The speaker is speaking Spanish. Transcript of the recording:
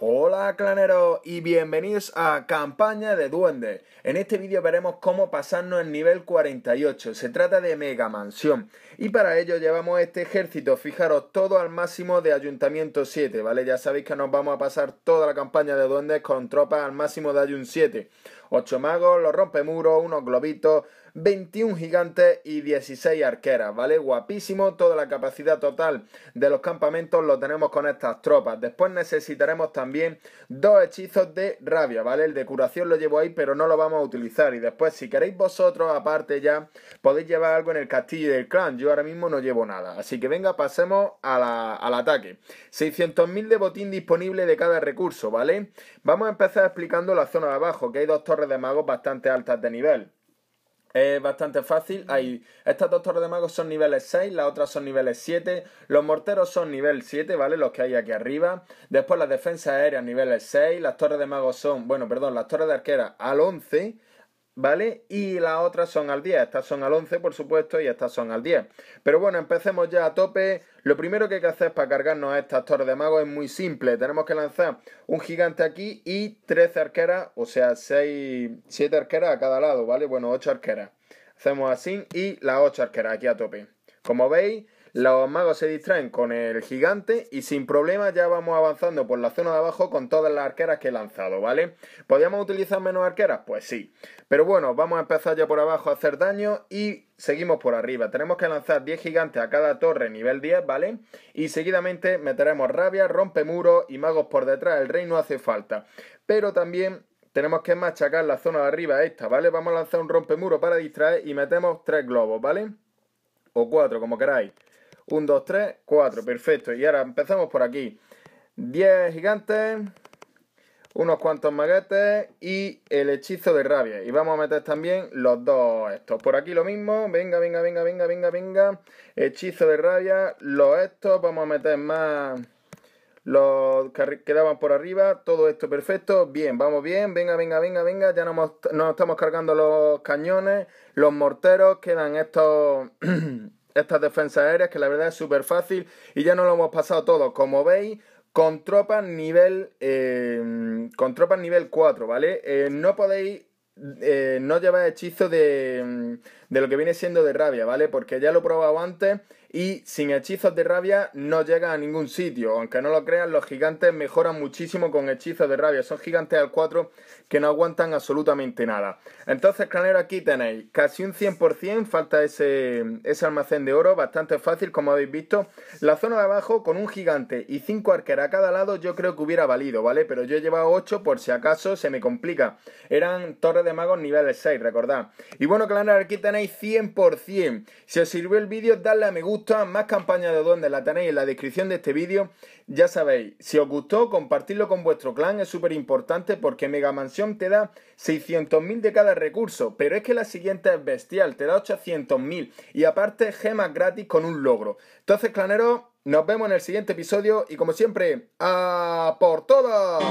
Hola claneros y bienvenidos a Campaña de Duendes. En este vídeo veremos cómo pasarnos el nivel 48. Se trata de Mega Mansión. Y para ello llevamos este ejército, fijaros, todo al máximo de Ayuntamiento 7, ¿vale? Ya sabéis que nos vamos a pasar toda la campaña de duendes con tropas al máximo de Ayun 7. 8 magos, los rompemuros, unos globitos, 21 gigantes y 16 arqueras, ¿vale? Guapísimo, toda la capacidad total de los campamentos lo tenemos con estas tropas. Después necesitaremos también dos hechizos de rabia, ¿vale? El de curación lo llevo ahí, pero no lo vamos a utilizar. Y después, si queréis vosotros, aparte ya, podéis llevar algo en el castillo del clan. Yo ahora mismo no llevo nada. Así que venga, pasemos al ataque. 600.000 de botín disponible de cada recurso, ¿vale? Vamos a empezar explicando la zona de abajo, que hay dos torres de magos bastante altas de nivel. Es bastante fácil. Hay, estas dos torres de magos son niveles 6, las otras son niveles 7. Los morteros son nivel 7, ¿vale? Los que hay aquí arriba. Después las defensas aéreas niveles 6. Las torres de magos son, bueno, perdón, las torres de arquera al 11. ¿vale? Y las otras son al 10, estas son al 11, por supuesto, y estas son al 10. Pero bueno, empecemos ya a tope. Lo primero que hay que hacer para cargarnos a estas torres de mago es muy simple. Tenemos que lanzar un gigante aquí y 13 arqueras, o sea, 6, 7 arqueras a cada lado, ¿vale? Bueno, 8 arqueras. Hacemos así y las 8 arqueras aquí a tope. Como veis, los magos se distraen con el gigante y sin problema ya vamos avanzando por la zona de abajo con todas las arqueras que he lanzado, ¿vale? ¿Podríamos utilizar menos arqueras? Pues sí. Pero bueno, vamos a empezar ya por abajo a hacer daño y seguimos por arriba. Tenemos que lanzar 10 gigantes a cada torre nivel 10, ¿vale? Y seguidamente meteremos rabia, rompe muros y magos por detrás. El rey no hace falta. Pero también tenemos que machacar la zona de arriba esta, ¿vale? Vamos a lanzar un rompemuro para distraer y metemos tres globos, ¿vale? O cuatro, como queráis. 1, 2, 3, 4. Perfecto. Y ahora empezamos por aquí. 10 gigantes, unos cuantos maguetes y el hechizo de rabia. Y vamos a meter también los dos estos. Por aquí lo mismo. Venga, venga, venga, venga, venga, venga. Hechizo de rabia, los estos. Vamos a meter más los que quedaban por arriba, todo esto perfecto, bien, vamos bien, venga, venga, venga, venga, ya nos, nos estamos cargando los cañones, los morteros, quedan estos estas defensas aéreas, que la verdad es súper fácil y ya no lo hemos pasado todo. Como veis, con tropas nivel, eh, con tropas nivel 4, ¿vale? Eh, no podéis eh, no llevar hechizo de, de lo que viene siendo de rabia, ¿vale? Porque ya lo he probado antes y sin hechizos de rabia no llega a ningún sitio. Aunque no lo crean, los gigantes mejoran muchísimo con hechizos de rabia. Son gigantes al 4 que no aguantan absolutamente nada. Entonces, clanero, aquí tenéis casi un 100%. Falta ese, ese almacén de oro, bastante fácil, como habéis visto. La zona de abajo con un gigante y 5 arqueras a cada lado, yo creo que hubiera valido, ¿vale? Pero yo he llevado 8 por si acaso se me complica. Eran torres de magos niveles 6, recordad. Y bueno, clanero, aquí tenéis 100%. Si os sirvió el vídeo, dadle a me gusta, más campaña de donde la tenéis en la descripción de este vídeo. Ya sabéis, si os gustó, compartirlo con vuestro clan es súper importante porque Mega Mansión te da 600.000 de cada recurso, pero es que la siguiente es bestial, te da 800.000 y aparte gemas gratis con un logro. Entonces, claneros, nos vemos en el siguiente episodio y como siempre, ¡a por todas!